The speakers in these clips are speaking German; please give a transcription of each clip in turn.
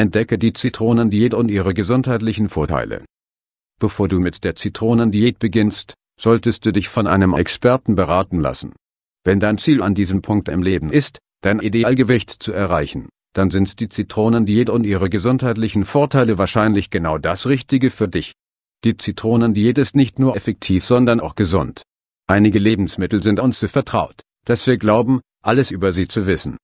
Entdecke die Zitronendiät und ihre gesundheitlichen Vorteile. Bevor du mit der Zitronendiät beginnst, solltest du dich von einem Experten beraten lassen. Wenn dein Ziel an diesem Punkt im Leben ist, dein Idealgewicht zu erreichen, dann sind die Zitronendiät und ihre gesundheitlichen Vorteile wahrscheinlich genau das Richtige für dich. Die Zitronendiät ist nicht nur effektiv, sondern auch gesund. Einige Lebensmittel sind uns so vertraut, dass wir glauben, alles über sie zu wissen.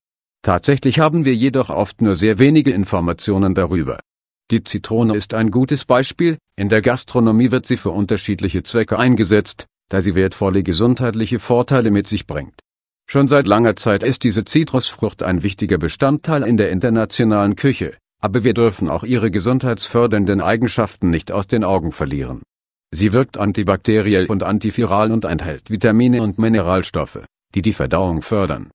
Tatsächlich haben wir jedoch oft nur sehr wenige Informationen darüber. Die Zitrone ist ein gutes Beispiel, in der Gastronomie wird sie für unterschiedliche Zwecke eingesetzt, da sie wertvolle gesundheitliche Vorteile mit sich bringt. Schon seit langer Zeit ist diese Zitrusfrucht ein wichtiger Bestandteil in der internationalen Küche, aber wir dürfen auch ihre gesundheitsfördernden Eigenschaften nicht aus den Augen verlieren. Sie wirkt antibakteriell und antiviral und enthält Vitamine und Mineralstoffe, die die Verdauung fördern.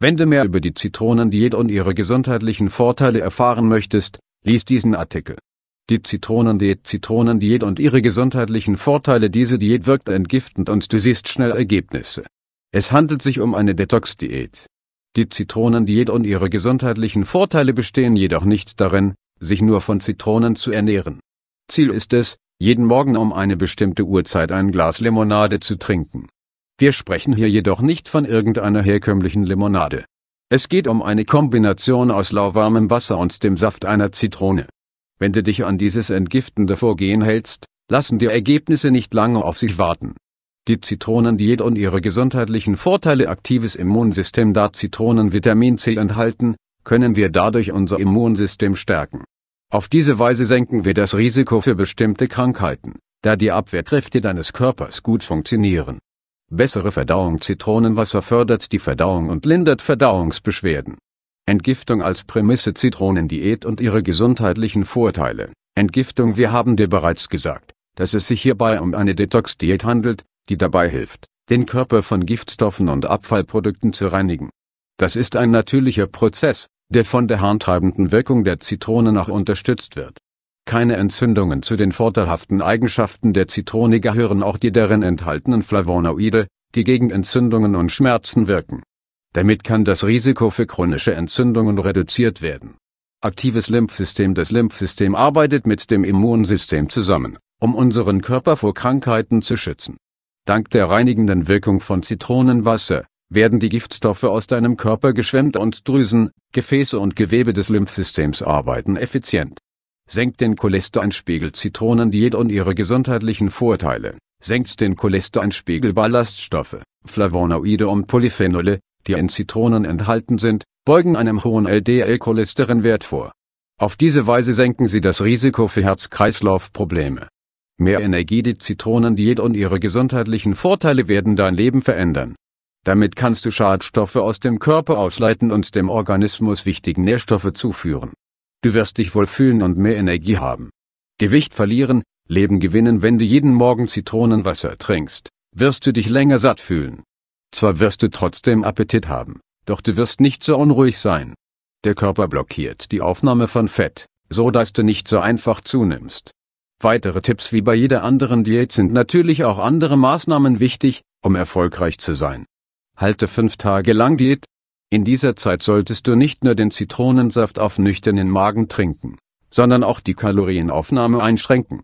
Wenn du mehr über die Zitronendiät und ihre gesundheitlichen Vorteile erfahren möchtest, lies diesen Artikel. Die Zitronendiät Zitronendiät und ihre gesundheitlichen Vorteile Diese Diät wirkt entgiftend und du siehst schnell Ergebnisse. Es handelt sich um eine Detox-Diät. Die Zitronendiät und ihre gesundheitlichen Vorteile bestehen jedoch nicht darin, sich nur von Zitronen zu ernähren. Ziel ist es, jeden Morgen um eine bestimmte Uhrzeit ein Glas Limonade zu trinken. Wir sprechen hier jedoch nicht von irgendeiner herkömmlichen Limonade. Es geht um eine Kombination aus lauwarmem Wasser und dem Saft einer Zitrone. Wenn du dich an dieses entgiftende Vorgehen hältst, lassen die Ergebnisse nicht lange auf sich warten. Die Zitronendiät und ihre gesundheitlichen Vorteile aktives Immunsystem Da Zitronen Vitamin C enthalten, können wir dadurch unser Immunsystem stärken. Auf diese Weise senken wir das Risiko für bestimmte Krankheiten, da die Abwehrkräfte deines Körpers gut funktionieren. Bessere Verdauung Zitronenwasser fördert die Verdauung und lindert Verdauungsbeschwerden. Entgiftung als Prämisse Zitronendiät und ihre gesundheitlichen Vorteile. Entgiftung Wir haben dir bereits gesagt, dass es sich hierbei um eine Detox-Diät handelt, die dabei hilft, den Körper von Giftstoffen und Abfallprodukten zu reinigen. Das ist ein natürlicher Prozess, der von der harntreibenden Wirkung der Zitrone nach unterstützt wird keine Entzündungen. Zu den vorteilhaften Eigenschaften der Zitrone gehören auch die darin enthaltenen Flavonoide, die gegen Entzündungen und Schmerzen wirken. Damit kann das Risiko für chronische Entzündungen reduziert werden. Aktives Lymphsystem Das Lymphsystem arbeitet mit dem Immunsystem zusammen, um unseren Körper vor Krankheiten zu schützen. Dank der reinigenden Wirkung von Zitronenwasser werden die Giftstoffe aus deinem Körper geschwemmt und Drüsen, Gefäße und Gewebe des Lymphsystems arbeiten effizient senkt den Cholesterinspiegel Zitronendiät und ihre gesundheitlichen Vorteile, senkt den Cholesterinspiegel Ballaststoffe, Flavonoide und Polyphenole, die in Zitronen enthalten sind, beugen einem hohen LDL-Cholesterinwert vor. Auf diese Weise senken sie das Risiko für Herz-Kreislauf-Probleme. Mehr Energie die Zitronendiät und ihre gesundheitlichen Vorteile werden dein Leben verändern. Damit kannst du Schadstoffe aus dem Körper ausleiten und dem Organismus wichtigen Nährstoffe zuführen. Du wirst dich wohl fühlen und mehr Energie haben. Gewicht verlieren, Leben gewinnen, wenn du jeden Morgen Zitronenwasser trinkst, wirst du dich länger satt fühlen. Zwar wirst du trotzdem Appetit haben, doch du wirst nicht so unruhig sein. Der Körper blockiert die Aufnahme von Fett, so dass du nicht so einfach zunimmst. Weitere Tipps wie bei jeder anderen Diät sind natürlich auch andere Maßnahmen wichtig, um erfolgreich zu sein. Halte fünf Tage lang Diät, in dieser Zeit solltest du nicht nur den Zitronensaft auf nüchternen Magen trinken, sondern auch die Kalorienaufnahme einschränken.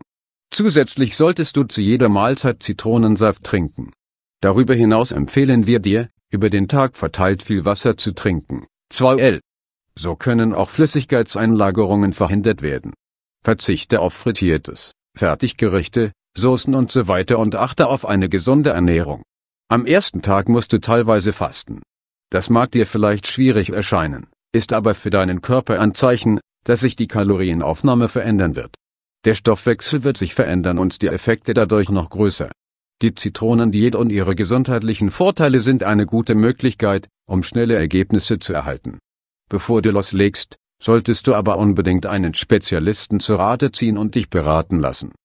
Zusätzlich solltest du zu jeder Mahlzeit Zitronensaft trinken. Darüber hinaus empfehlen wir dir, über den Tag verteilt viel Wasser zu trinken, 2L. So können auch Flüssigkeitseinlagerungen verhindert werden. Verzichte auf Frittiertes, Fertiggerichte, Soßen und so weiter und achte auf eine gesunde Ernährung. Am ersten Tag musst du teilweise fasten. Das mag dir vielleicht schwierig erscheinen, ist aber für deinen Körper ein Zeichen, dass sich die Kalorienaufnahme verändern wird. Der Stoffwechsel wird sich verändern und die Effekte dadurch noch größer. Die Zitronendiät und ihre gesundheitlichen Vorteile sind eine gute Möglichkeit, um schnelle Ergebnisse zu erhalten. Bevor du loslegst, solltest du aber unbedingt einen Spezialisten zu Rate ziehen und dich beraten lassen.